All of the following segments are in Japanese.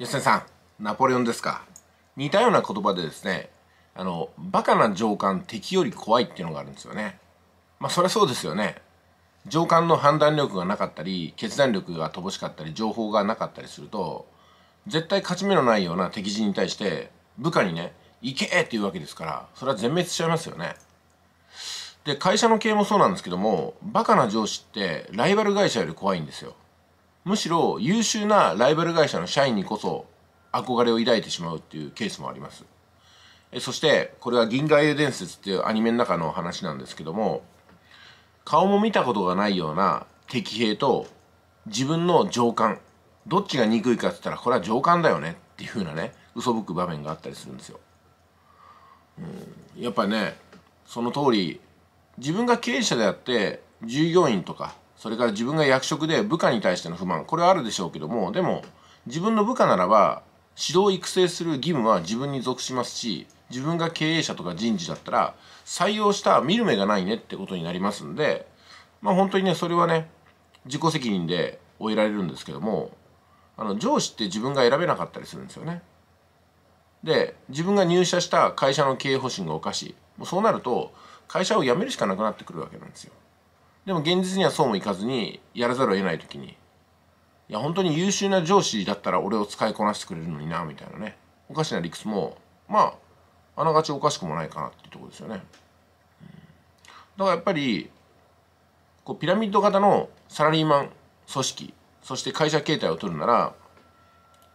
吉根さんナポレオンですか似たような言葉でですねあのバカな上官敵より怖いっていうのがあるんですよねまあそりゃそうですよね上官の判断力がなかったり決断力が乏しかったり情報がなかったりすると絶対勝ち目のないような敵陣に対して部下にね行けっていうわけですからそれは全滅しちゃいますよねで会社の経営もそうなんですけどもバカな上司ってライバル会社より怖いんですよむしろ優秀なライバル会社の社員にこそ憧れを抱いてしまうっていうケースもありますそしてこれは「銀河英雄伝説」っていうアニメの中の話なんですけども顔も見たことがないような敵兵と自分の上官どっちが憎いかって言ったらこれは上官だよねっていうふうなね嘘吹く場面があったりするんですよ。うん、やっぱねその通り自分が経営者であって従業員とかそれから自分が役職で部下に対しての不満これはあるでしょうけどもでも自分の部下ならば指導育成する義務は自分に属しますし自分が経営者とか人事だったら採用した見る目がないねってことになりますんでまあ本当にねそれはね自己責任で終えられるんですけどもあの上司って自分が選べなかったりするんですよね。で自分が入社した会社の経営方針がおかしいもうそうなると会社を辞めるしかなくなってくるわけなんですよ。でも現実にはそうもいかずにやらざるを得ない時にいや本当に優秀な上司だったら俺を使いこなしてくれるのになみたいなねおかしな理屈もまああながちおかしくもないかなっていうとこですよね。だからやっぱりこうピラミッド型のサラリーマン組織そして会社形態を取るなら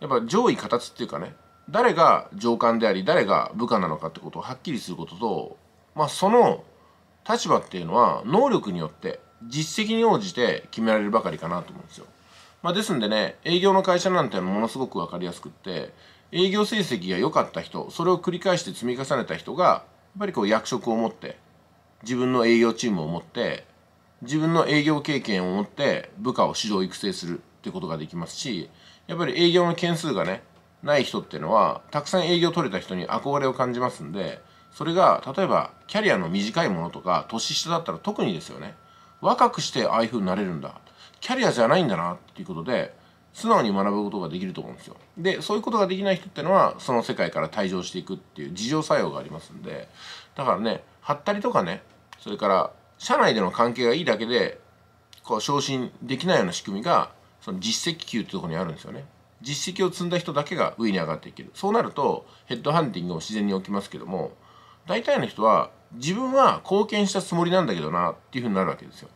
やっぱ上位形っていうかね誰が上官であり誰が部下なのかってことをはっきりすることとまあその立場っていうのは能力によって実績に応じて決められるばかりかなと思うんですよ。まあ、ですんでね営業の会社なんてものすごく分かりやすくって営業成績が良かった人それを繰り返して積み重ねた人がやっぱりこう役職を持って自分の営業チームを持って自分の営業経験を持って部下を指導育成するってことができますしやっぱり営業の件数がねない人っていうのはたくさん営業取れた人に憧れを感じますんでそれが例えばキャリアの短いものとか年下だったら特にですよね若くしてああいうふうになれるんだキャリアじゃないんだなっていうことで素直に学ぶことができると思うんですよでそういうことができない人ってのはその世界から退場していくっていう自浄作用がありますんでだからねハったりとかねそれから社内での関係がいいだけでこう昇進できないような仕組みがその実績級ってとこにあるんですよね実績を積んだ人だけが上に上がっていけるそうなるとヘッドハンティングも自然に起きますけども大体の人は自分は貢献したつもりなんだけどなっていうふうになるわけですよ。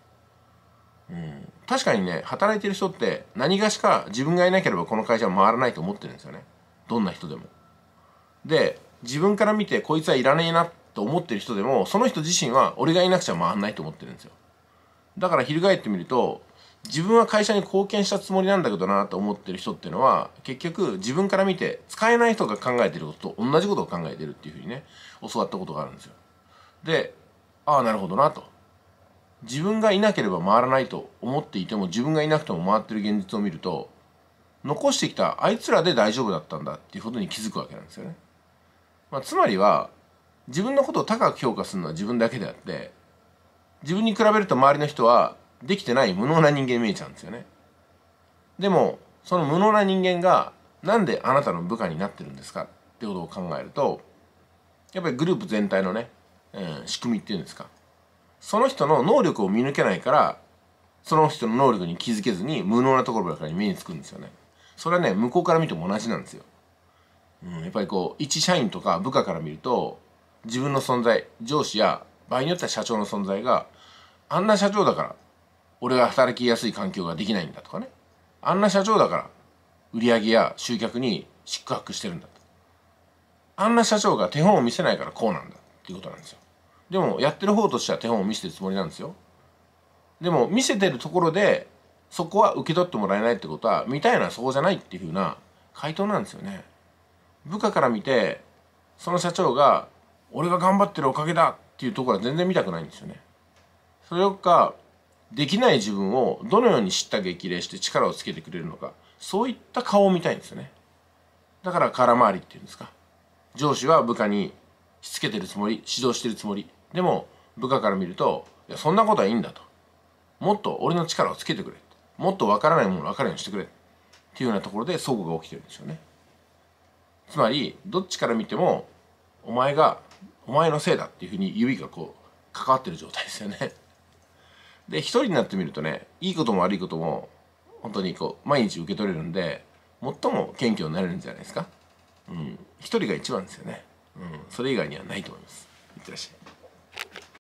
うん、確かにね働いてる人って何がしか自分がいなければこの会社は回らないと思ってるんですよねどんな人でも。で自分から見てこいつはいらねえなと思ってる人でもその人自身は俺がいなくちゃ回らないと思ってるんですよ。だから翻ってみると自分は会社に貢献したつもりなんだけどなと思ってる人っていうのは結局自分から見て使えない人が考えてることと同じことを考えてるっていうふうにね教わったことがあるんですよ。でああなるほどなと。自分がいなければ回らないと思っていても自分がいなくても回ってる現実を見ると残してきたあいつらで大丈夫だったんだっていうことに気づくわけなんですよね。まあ、つまりは自分のことを高く評価するのは自分だけであって自分に比べると周りの人はできてない無能な人間見えちゃうんですよねでもその無能な人間がなんであなたの部下になってるんですかってことを考えるとやっぱりグループ全体のね、えー、仕組みっていうんですかその人の能力を見抜けないからその人の能力に気づけずに無能なところばかり目につくんですよねそれはね向こうから見ても同じなんですよ、うん、やっぱりこう一社員とか部下から見ると自分の存在上司や場合によっては社長の存在があんな社長だから俺が働きやすい環境ができないんだとかねあんな社長だから売り上げや集客に四苦八苦してるんだとあんな社長が手本を見せないからこうなんだっていうことなんですよでもやってる方としては手本を見せてるつもりなんですよでも見せてるところでそこは受け取ってもらえないってことは見たいのはそこじゃないっていうふうな回答なんですよね部下から見てその社長が俺が頑張ってるおかげだっていうところは全然見たくないんですよねそれよかできない自分をどのように叱咤激励して力をつけてくれるのかそういった顔を見たいんですよねだから空回りっていうんですか上司は部下にしつけてるつもり指導してるつもりでも部下から見るといやそんなことはいいんだともっと俺の力をつけてくれもっとわからないものを分かるようにしてくれっていうようなところで相互が起きてるんですよねつまりどっちから見てもお前がお前のせいだっていうふうに指がこう関わってる状態ですよねで一人になってみるとねいいことも悪いことも本当にこう毎日受け取れるんで最も謙虚になれるんじゃないですか。うん、一人が一番ですよね。うん、それ以外にはないと思います。いってらっしゃい。